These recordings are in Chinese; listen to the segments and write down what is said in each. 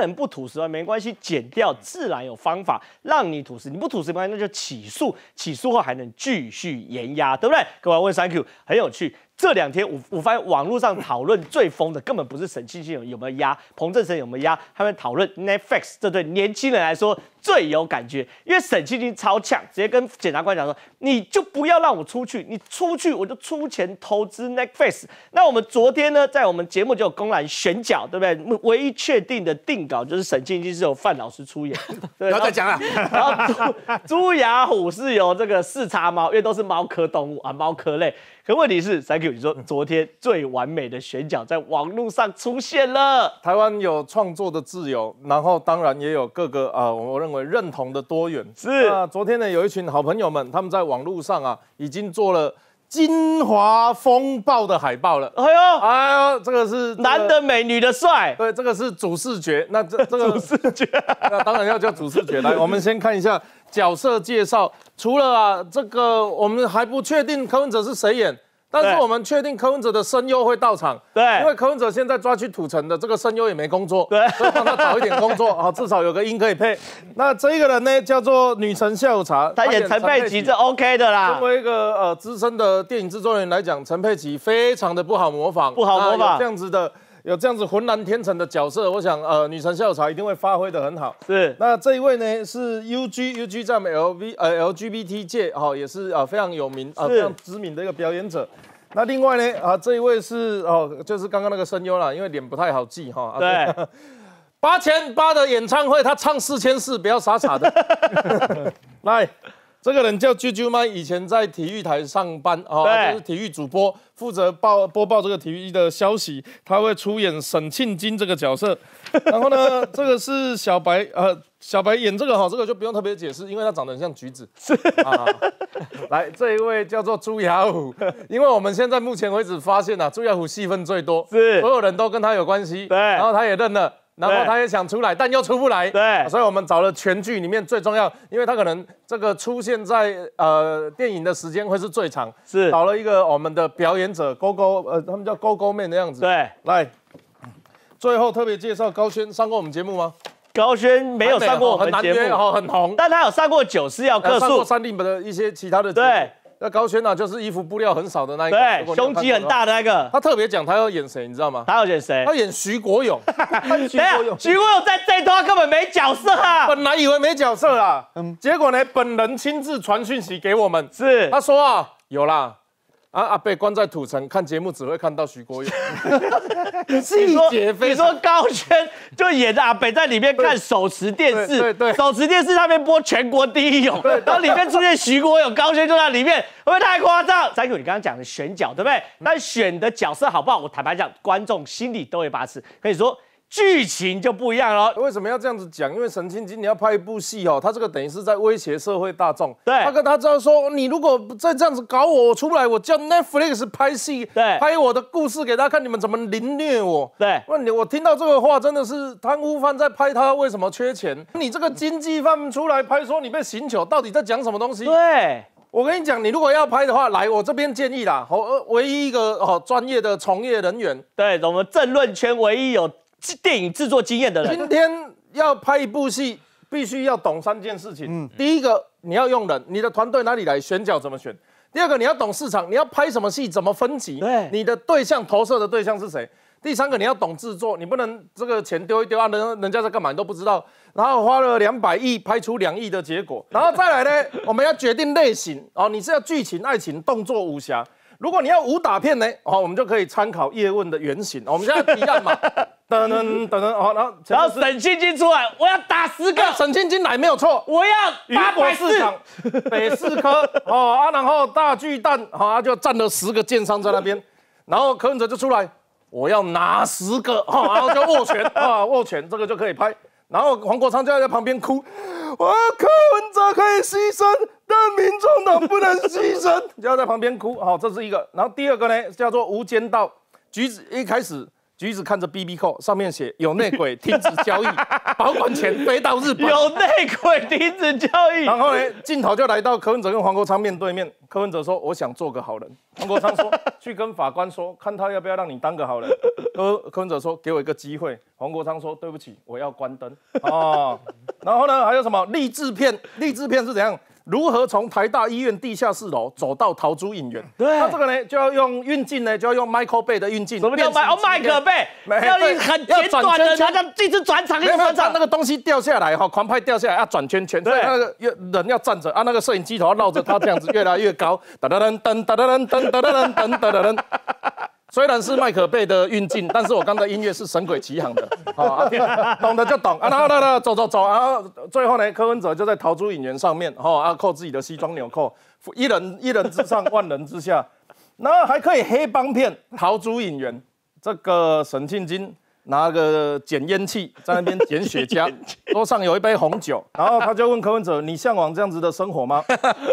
人不吐实万没关系，减掉自然有方法让你吐实。你不吐实系，那就起诉，起诉后还能继续严压，对不对？各位问 Thank you，很有趣。这两天我我发现网络上讨论最疯的，根本不是沈庆庆有没有压彭正成有没有压，他们讨论 Netflix 这对年轻人来说最有感觉，因为沈庆庆超强，直接跟检察官讲说，你就不要让我出去，你出去我就出钱投资 Netflix。那我们昨天呢，在我们节目就有公然选角，对不对？唯一确定的定稿就是沈庆庆是由范老师出演，不要再讲了。然后 朱朱雅虎是由这个四叉猫，因为都是猫科动物啊，猫科类。问题是 s a k u 你说，昨天最完美的选角在网络上出现了。台湾有创作的自由，然后当然也有各个啊，我认为认同的多元。是，啊，昨天呢，有一群好朋友们，他们在网络上啊，已经做了《金华风暴》的海报了。哎呦，哎呦，这个是男的美，女的帅。对，这个是主视觉。那这这个主视觉，那当然要叫主视觉。来，我们先看一下。角色介绍除了啊这个，我们还不确定柯文哲是谁演，但是我们确定柯文哲的声优会到场。对，因为柯文哲现在抓去土城的，这个声优也没工作，对，所以帮他找一点工作啊，至少有个音可以配。那这一个人呢，叫做女神下午茶，他演陈佩琪是 OK 的啦。作为一个呃资深的电影制作人来讲，陈佩琪非常的不好模仿，不好模仿这样子的。有这样子浑然天成的角色，我想呃，女神校草一定会发挥的很好。是，那这一位呢是 U G U G 赞 L V 呃 L G B T 界哈，也是啊非常有名啊非常知名的一个表演者。那另外呢啊这一位是哦就是刚刚那个声优啦，因为脸不太好记哈。对，八千八的演唱会他唱四千四，不要傻傻的。来。这个人叫啾啾妈，以前在体育台上班啊，就是体育主播，负责报播报这个体育的消息。他会出演沈庆金这个角色。然后呢，这个是小白，呃，小白演这个哈，这个就不用特别解释，因为他长得很像橘子。是 啊，来这一位叫做朱雅虎，因为我们现在目前为止发现呐，朱雅虎戏份最多，是所有人都跟他有关系。对，然后他也认了。然后他也想出来，但又出不来。对，所以我们找了全剧里面最重要，因为他可能这个出现在呃电影的时间会是最长。是，找了一个我们的表演者勾勾，呃，他们叫勾勾妹的样子。对，来，最后特别介绍高轩上过我们节目吗？高轩没有上过我们节目，很红，但他有上过《九四幺客树》，上过三立的一些其他的节目。那高轩啊，就是衣服布料很少的那一个，胸肌很大的那个。他特别讲他要演谁，你知道吗？他要演谁？他演徐国勇。国勇，徐国勇在这段根本没角色啊。本来以为没角色啊，嗯，结果呢，本人亲自传讯息给我们，是他说啊，有啦。啊！阿北关在土城看节目，只会看到徐国勇，细节非常。你说高轩就演阿北在里面看，手持电视，手持电视上面播《全国第一勇》，然后里面出现徐国勇，高轩就在里面，会不会太夸张？三有你刚刚讲的选角，对不对？但选的角色好不好？我坦白讲，观众心里都有把尺。可以说。剧情就不一样了。为什么要这样子讲？因为沈庆金你要拍一部戏哦，他这个等于是在威胁社会大众。对，他跟他知道说，你如果再这样子搞我，我出来，我叫 Netflix 拍戏，对，拍我的故事给大家看，你们怎么凌虐我？对，问你我听到这个话，真的是贪污犯在拍他为什么缺钱？你这个经济犯出来拍说你被刑求，到底在讲什么东西？对我跟你讲，你如果要拍的话，来我这边建议啦，好，唯一一个哦，专业的从业人员，对我们政论圈唯一有。电影制作经验的人，今天要拍一部戏，必须要懂三件事情。嗯，第一个你要用人，你的团队哪里来？选角怎么选？第二个你要懂市场，你要拍什么戏？怎么分级？对，你的对象投射的对象是谁？第三个你要懂制作，你不能这个钱丢一丢啊，人人家在干嘛你都不知道，然后花了两百亿拍出两亿的结果，然后再来呢，我们要决定类型哦，你是要剧情、爱情、动作、武侠？如果你要武打片呢，哦，我们就可以参考叶问的原型。我们现在提案嘛。等等等等好，然后沈庆金出来，我要打十个沈庆金来没有错，我要八博市场，北四科哦啊，然后大巨蛋啊就站了十个剑商在那边，然后柯文哲就出来，我要拿十个哦、然后就握拳啊 握拳，这个就可以拍，然后黄国昌就在旁边哭，我柯文哲可以牺牲，但民众党不能牺牲，就要在旁边哭好，这是一个，然后第二个呢叫做无间道，橘子一开始。橘子看着 B B 扣上面写有内鬼，停止交易，保管钱飞到日本。有内鬼，停止交易。然后呢，镜头就来到柯文哲跟黄国昌面对面。柯文哲说：“我想做个好人。”黄国昌说：“去跟法官说，看他要不要让你当个好人。”柯柯文哲说：“给我一个机会。”黄国昌说：“对不起，我要关灯。”哦，然后呢？还有什么励志片？励志片是怎样？如何从台大医院地下室楼走到逃出影院？对，那这个呢，就要用运镜呢，就要用 Michael Bay 的运镜。什么叫 m i c h a e l Bay，要很简短的，加上一直转场一直转场，那个东西掉下来哈，狂拍掉下来，要转圈圈。对，那个要人要站着，啊，那个摄影机头要绕着它这样子越来越高，噔噔噔噔噔噔噔噔噔噔噔噔噔。虽然是麦可贝的运镜，但是我刚才音乐是《神鬼齐航》的，懂的就懂啊！然后呢，走走走，然后最后呢，柯文哲就在桃竹影园上面，然啊，扣自己的西装纽扣，一人一人之上，万人之下，然后还可以黑帮片《桃竹影园》这个沈庆金。拿个捡烟器在那边捡雪茄，桌上有一杯红酒，然后他就问柯文哲：“你向往这样子的生活吗？”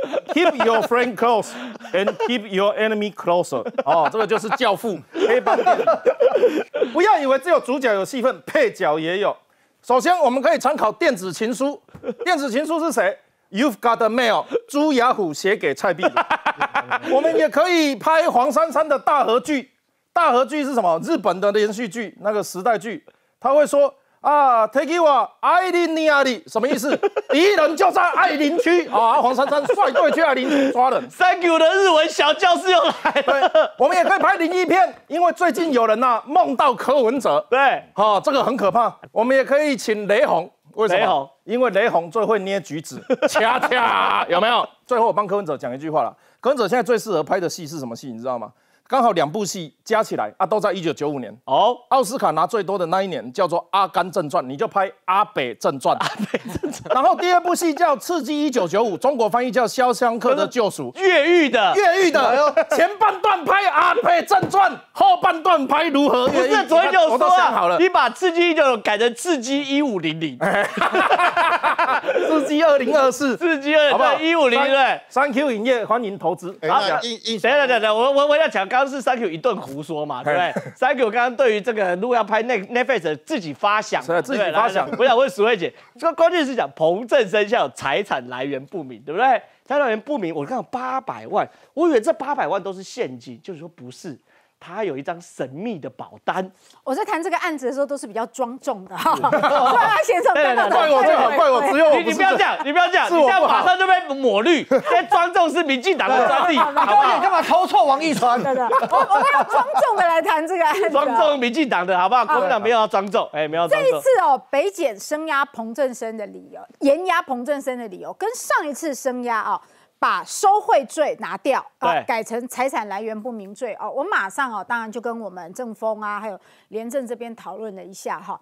Keep your friend close and keep your enemy closer。哦，这个就是教父 黑帮电影。不要以为只有主角有戏份，配角也有。首先，我们可以参考《电子情书》，《电子情书》是谁？You've got the mail。朱雅虎写给蔡碧。我们也可以拍黄珊珊的大合剧。大和剧是什么？日本的连续剧，那个时代剧，他会说啊 t a k e y w a Ailing n i a r 什么意思？敌 人就在艾琳区啊！黄珊珊率队去爱邻抓人。Thank you 的日文小教师又来了，我们也可以拍灵异片，因为最近有人呐梦到柯文哲。对，好，这个很可怕。我们也可以请雷洪，为什么？因为雷洪最会捏橘子，恰恰有没有？最后我帮柯文哲讲一句话了，柯文哲现在最适合拍的戏是什么戏？你知道吗？刚好两部戏加起来啊，都在一九九五年。哦，奥斯卡拿最多的那一年叫做《阿甘正传》，你就拍《阿北正传》。阿北正传。然后第二部戏叫《刺激一九九五》，中国翻译叫《肖湘客的救赎》。越狱的，越狱的。前半段拍《阿北正传》，后半段拍如何？不这昨天就说好了，你把《刺激一九》改成《刺激一五零零》。刺激二零二四，刺激二零一五零对。三 Q 影业欢迎投资。等等等等，我我我要讲。刚是 Thank you 一顿胡说嘛，对不对？Thank you 刚刚对于这个如果要拍 Netflix 自己发想，自己发想。我想问史慧姐，这关键是讲彭振生像财产来源不明，对不对？财产来源不明，我看到八百万，我以为这八百万都是现金，就是说不是。他有一张神秘的保单。我在谈这个案子的时候都是比较庄重的哈。怪 他先生，怪我，怪我，怪我，你你不要这样，你不要这样，你这样马上就被抹绿。现 在庄重是民进党的专兄弟，而且干嘛偷错王一川？真的，我们要庄重的来谈这个案子。庄重民进党的，好不好？国民党没有要庄重，哎，没有这一次哦，北检升压彭振生的理由，严压彭振生的理由，跟上一次升压哦。把收贿罪拿掉啊，改成财产来源不明罪哦。我马上哦，当然就跟我们政风啊，还有廉政这边讨论了一下哈。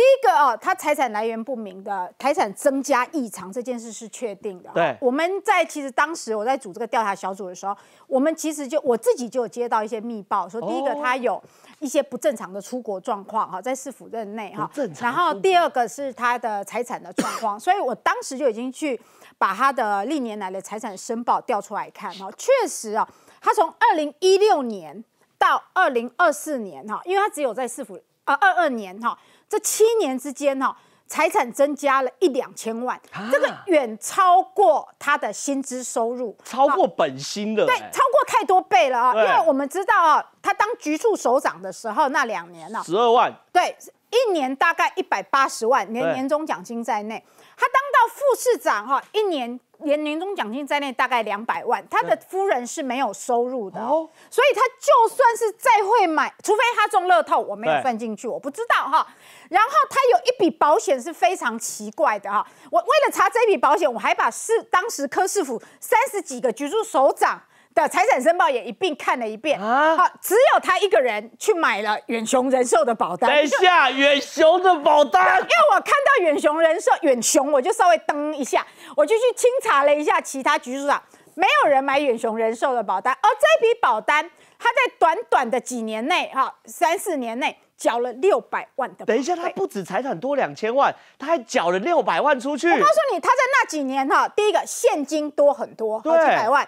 第一个哦，他财产来源不明的财产增加异常这件事是确定的。对，我们在其实当时我在组这个调查小组的时候，我们其实就我自己就有接到一些密报，说第一个他有一些不正常的出国状况哈，在市府任内哈，然后第二个是他的财产的状况，所以我当时就已经去把他的历年来的财产申报调出来看哈，确实啊，他从二零一六年到二零二四年哈，因为他只有在市府啊二二年哈。这七年之间，哈，财产增加了一两千万，这个远超过他的薪资收入，超过本薪的，对，超过太多倍了啊！因为我们知道，啊，他当局处首长的时候那两年呢，十二万，对，一年大概一百八十万，年年终奖金在内，他当到副市长，哈，一年。连年终奖金在内大概两百万，他的夫人是没有收入的，所以他就算是再会买，除非他中乐透，我没有算进去，我不知道哈。然后他有一笔保险是非常奇怪的哈，我为了查这笔保险，我还把市当时柯市府三十几个局长。财产申报也一并看了一遍啊，好，只有他一个人去买了远雄人寿的保单。等一下，远雄的保单，因为我看到远雄人寿远雄，我就稍微登一下，我就去清查了一下其他局长，没有人买远雄人寿的保单。而这笔保单，他在短短的几年内哈，三四年内缴了六百万的。等一下，他不止财产多两千万，他还缴了六百万出去。我告诉你，他在那几年哈，第一个现金多很多，好几百万。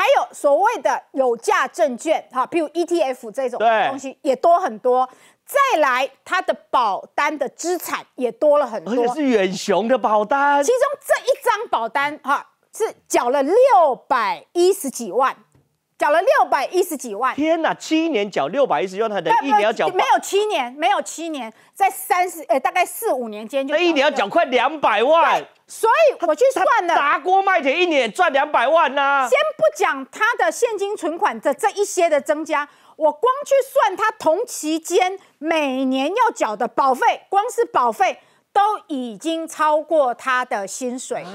还有所谓的有价证券，哈，比如 ETF 这种东西也多很多。再来，它的保单的资产也多了很多，而且是远雄的保单。其中这一张保单，哈，是缴了六百一十几万。缴了六百一十几万，天哪！七年缴六百一十万，他的医疗缴，没有七年，没有七年，在三十呃大概四五年间就一年要缴快两百万，所以我去算了，砸锅卖铁一年赚两百万呢。先不讲他的现金存款的这一些的增加，我光去算他同期间每年要缴的保费，光是保费都已经超过他的薪水了。你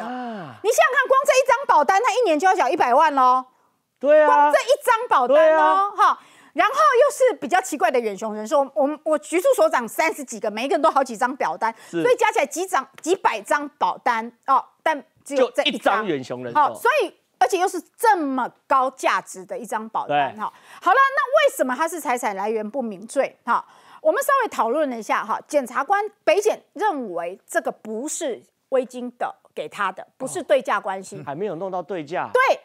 想想看，光这一张保单，他一年就要缴一百万喽。对啊，光这一张保单哦，哈，然后又是比较奇怪的远雄人说，我、我、我局处所长三十几个，每一个人都好几张表单，所以加起来几张几百张保单哦，但只有这一张远雄人寿，好，所以而且又是这么高价值的一张保单哈。好了，那为什么他是财产来源不明罪？哈，我们稍微讨论了一下哈，检察官北检认为这个不是威金的给他的，不是对价关系，还没有弄到对价，对。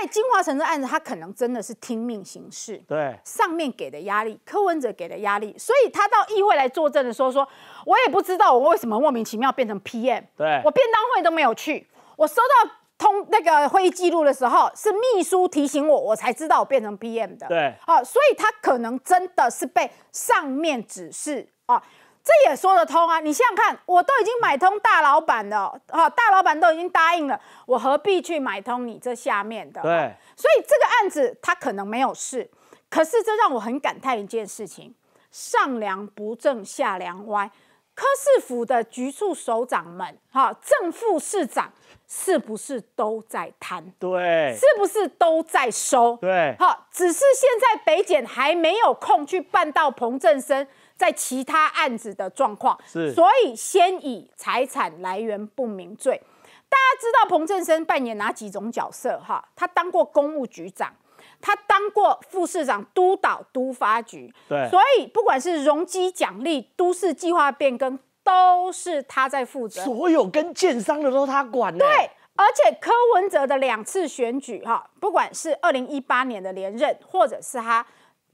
在金华城这案子，他可能真的是听命行事。对，上面给的压力，柯文哲给的压力，所以他到议会来作证的候说，我也不知道我为什么莫名其妙变成 PM。”对，我便当会都没有去。我收到通那个会议记录的时候，是秘书提醒我，我才知道我变成 PM 的。对，哦，所以他可能真的是被上面指示啊。这也说得通啊！你想想看，我都已经买通大老板了，哈，大老板都已经答应了，我何必去买通你这下面的？对，所以这个案子他可能没有事。可是这让我很感叹一件事情：上梁不正下梁歪。科市府的局处首长们，哈，正副市长是不是都在贪？对，是不是都在收？对，好，只是现在北检还没有空去办到彭正生。在其他案子的状况，是，所以先以财产来源不明罪。大家知道彭振生扮演哪几种角色？哈，他当过公务局长，他当过副市长督导都发局。对，所以不管是容积奖励、都市计划变更，都是他在负责。所有跟建商的都他管。对，而且柯文哲的两次选举，哈，不管是二零一八年的连任，或者是他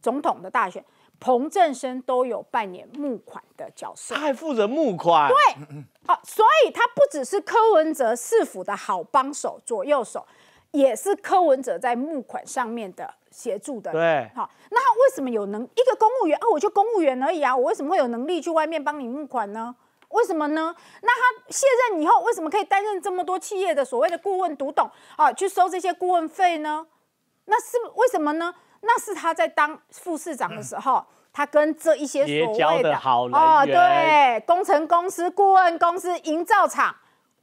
总统的大选。洪振生都有扮演募款的角色，他还负责募款，对，啊，所以他不只是柯文哲市府的好帮手、左右手，也是柯文哲在募款上面的协助的。对，好，那他为什么有能一个公务员？啊？我就公务员而已啊，我为什么会有能力去外面帮你募款呢？为什么呢？那他卸任以后，为什么可以担任这么多企业的所谓的顾问、独董啊，去收这些顾问费呢？那是为什么呢？那是他在当副市长的时候，他跟这一些所谓的好人哦，对，工程公司、顾问公司、营造厂，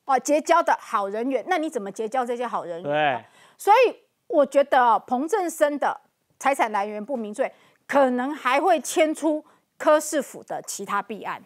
哦，结交的好人员。那你怎么结交这些好人？对，所以我觉得彭正生的财产来源不明罪，可能还会牵出柯市府的其他弊案。